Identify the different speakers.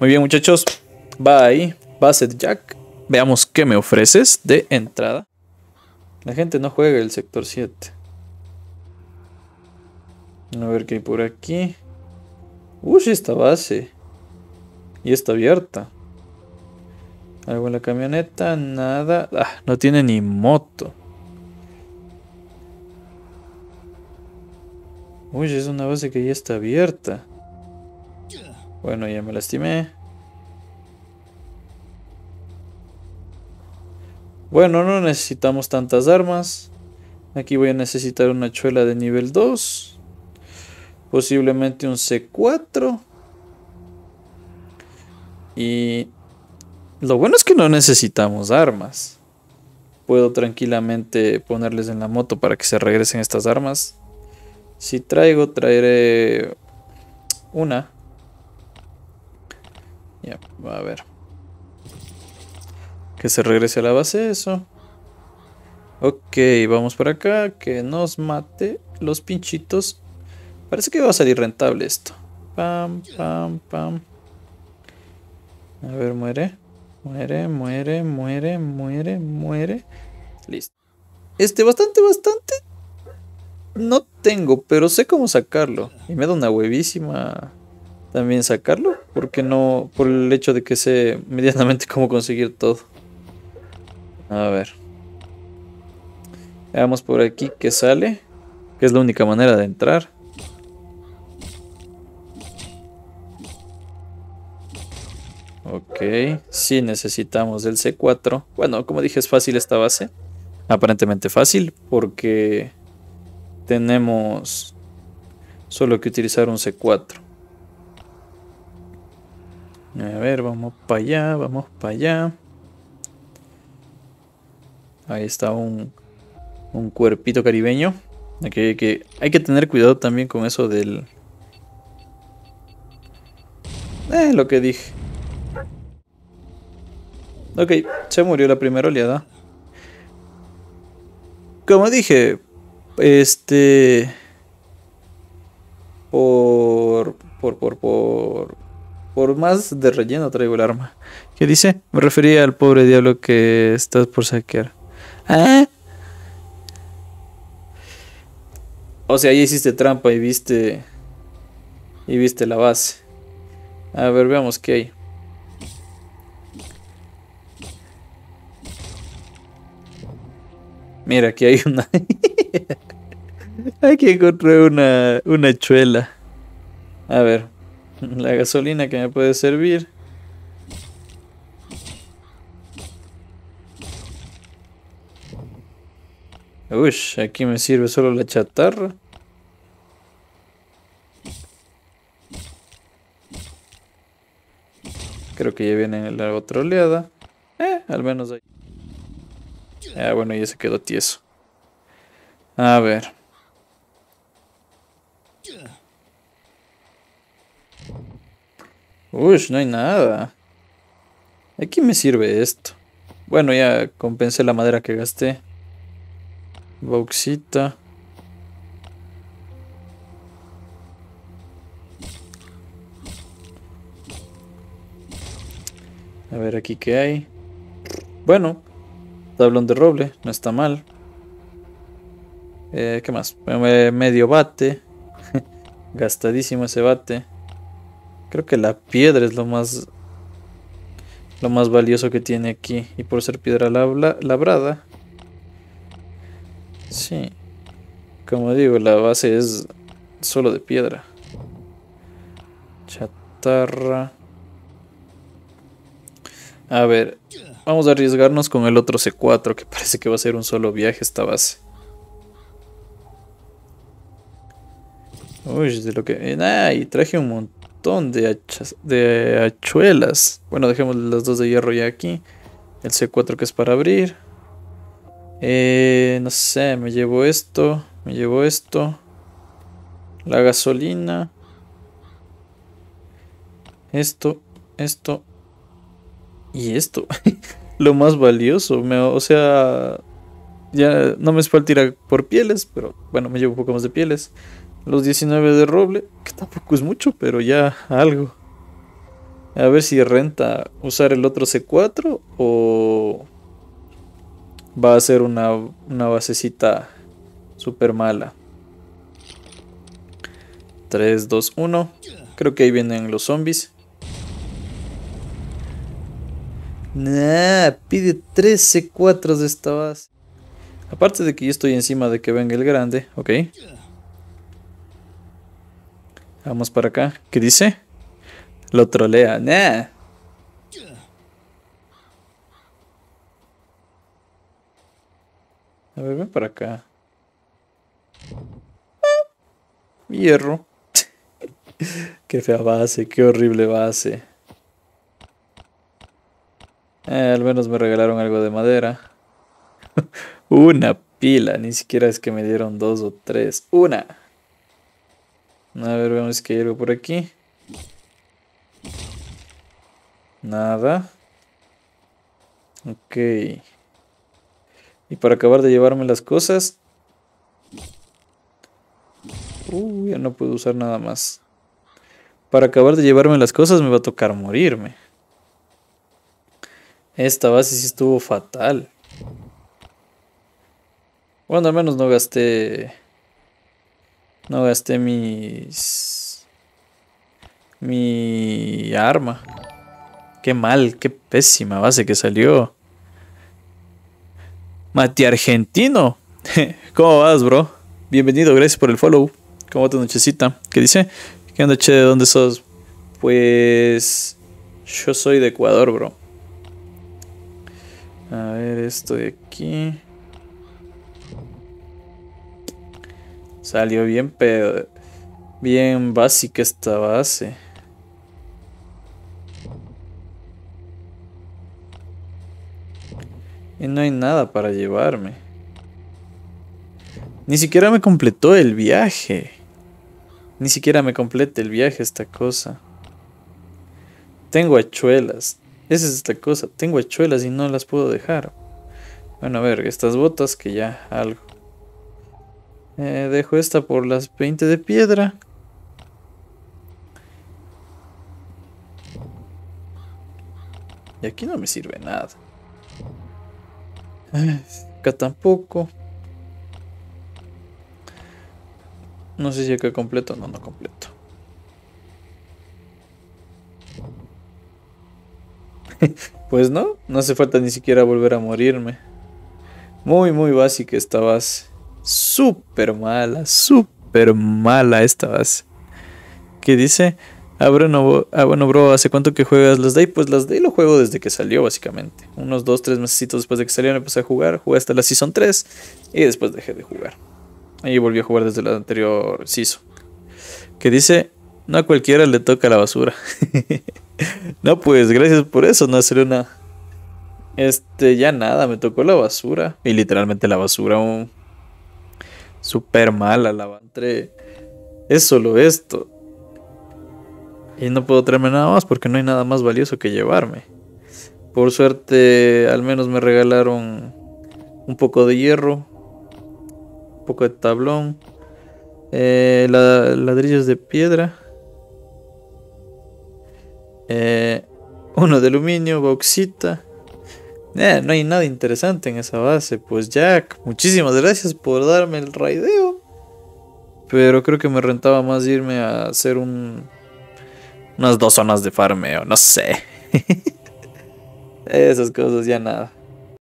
Speaker 1: Muy bien, muchachos. Bye. base Jack. Veamos qué me ofreces de entrada. La gente no juega el sector 7. A ver qué hay por aquí. Uy, esta base. Y está abierta. Algo en la camioneta, nada. Ah, no tiene ni moto. Uy, es una base que ya está abierta. Bueno, ya me lastimé. Bueno, no necesitamos tantas armas. Aquí voy a necesitar una chuela de nivel 2. Posiblemente un C4. Y lo bueno es que no necesitamos armas. Puedo tranquilamente ponerles en la moto para que se regresen estas armas. Si traigo, traeré una a ver. Que se regrese a la base, eso. Ok, vamos para acá. Que nos mate los pinchitos. Parece que va a salir rentable esto. Pam, pam, pam. A ver, muere. Muere, muere, muere, muere, muere. Listo. Este, bastante, bastante. No tengo, pero sé cómo sacarlo. Y me da una huevísima también sacarlo porque no, por el hecho de que sé medianamente cómo conseguir todo. A ver. Veamos por aquí que sale, que es la única manera de entrar. Ok, sí necesitamos el C4. Bueno, como dije, es fácil esta base. Aparentemente fácil, porque tenemos solo que utilizar un C4. A ver, vamos para allá, vamos para allá. Ahí está un, un cuerpito caribeño. que, hay que tener cuidado también con eso del... Eh, lo que dije. Ok, se murió la primera oleada. Como dije, este... Por... Por, por, por... Por más de relleno traigo el arma. ¿Qué dice? Me refería al pobre diablo que estás por saquear. ¿Ah? O sea, ahí hiciste trampa y viste. Y viste la base. A ver, veamos qué hay. Mira, aquí hay una. aquí encontré una, una chuela. A ver, la gasolina que me puede servir. Uy, aquí me sirve solo la chatarra. Creo que ya viene la otra oleada. Eh, al menos ahí. Ah, bueno, ya se quedó tieso. A ver. Uy, no hay nada. ¿A quién me sirve esto? Bueno, ya compensé la madera que gasté. Bauxita. A ver aquí qué hay. Bueno, tablón de roble, no está mal. Eh, ¿Qué más? medio bate. Gastadísimo ese bate. Creo que la piedra es lo más lo más valioso que tiene aquí. Y por ser piedra labrada. Sí. Como digo, la base es solo de piedra. Chatarra. A ver, vamos a arriesgarnos con el otro C4, que parece que va a ser un solo viaje esta base. Uy, de lo que... Eh, ay, traje un montón de, de hachuelas. Bueno, dejemos las dos de hierro ya aquí. El C4 que es para abrir. Eh, no sé, me llevo esto, me llevo esto. La gasolina. Esto, esto. Y esto. Lo más valioso. o sea, ya no me falta ir a por pieles, pero bueno, me llevo un poco más de pieles los 19 de roble, que tampoco es mucho, pero ya algo. A ver si renta usar el otro C4 o va a ser una, una basecita super mala. 3, 2, 1. Creo que ahí vienen los zombies. Nah, pide 3 C4 de esta base. Aparte de que yo estoy encima de que venga el grande, ok. Vamos para acá. ¿Qué dice? Lo trolea. Nah. A ver, ven para acá. Ah, hierro. qué fea base, qué horrible base. Eh, al menos me regalaron algo de madera. Una pila, ni siquiera es que me dieron dos o tres. Una. A ver, veamos que hay algo por aquí. Nada. Ok. Y para acabar de llevarme las cosas. Uy, ya no puedo usar nada más. Para acabar de llevarme las cosas me va a tocar morirme. Esta base sí estuvo fatal. Bueno, al menos no gasté no gasté mis... Mi arma. Qué mal, qué pésima base que salió. Mati Argentino. ¿Cómo vas, bro? Bienvenido, gracias por el follow. ¿Cómo te nochecita? ¿Qué dice? ¿Qué onda, ¿De dónde sos? Pues... Yo soy de Ecuador, bro. A ver, esto de aquí. Salió bien, pero bien básica esta base. Y no hay nada para llevarme. Ni siquiera me completó el viaje. Ni siquiera me complete el viaje esta cosa. Tengo hachuelas. Esa es esta cosa. Tengo hachuelas y no las puedo dejar. Bueno, a ver, estas botas que ya algo. Eh, dejo esta por las 20 de piedra. Y aquí no me sirve nada. Acá tampoco. No sé si acá completo no, no completo. pues no, no hace falta ni siquiera volver a morirme. Muy, muy básica esta base súper mala, súper mala esta base. Que dice, ah bueno, ah, bro, ¿hace cuánto que juegas las Day? Pues las Day lo juego desde que salió, básicamente. Unos 2, 3 meses después de que me empecé a jugar, jugué hasta la Season 3 y después dejé de jugar. Ahí volví a jugar desde la anterior Season. Que dice, no a cualquiera le toca la basura. no, pues gracias por eso, no hacer una... Este, ya nada, me tocó la basura. Y literalmente la basura, un Super mala la es solo esto. Y no puedo traerme nada más porque no hay nada más valioso que llevarme. Por suerte, al menos me regalaron un poco de hierro, un poco de tablón, eh, ladrillos de piedra, eh, uno de aluminio, boxita eh, no hay nada interesante en esa base. Pues Jack, muchísimas gracias por darme el raideo. Pero creo que me rentaba más irme a hacer un... Unas dos zonas de farmeo, no sé. Esas cosas ya nada.